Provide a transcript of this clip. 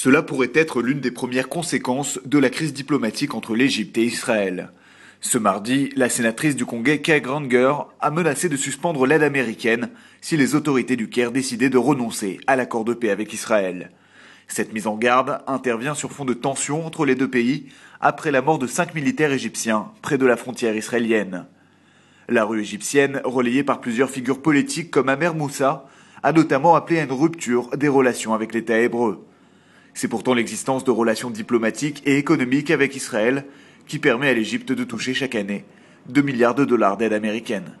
Cela pourrait être l'une des premières conséquences de la crise diplomatique entre l'Égypte et Israël. Ce mardi, la sénatrice du Congrès Kay Granger a menacé de suspendre l'aide américaine si les autorités du Caire décidaient de renoncer à l'accord de paix avec Israël. Cette mise en garde intervient sur fond de tensions entre les deux pays après la mort de cinq militaires égyptiens près de la frontière israélienne. La rue égyptienne, relayée par plusieurs figures politiques comme Amer Moussa, a notamment appelé à une rupture des relations avec l'État hébreu. C'est pourtant l'existence de relations diplomatiques et économiques avec Israël qui permet à l'Égypte de toucher chaque année 2 milliards de dollars d'aide américaine.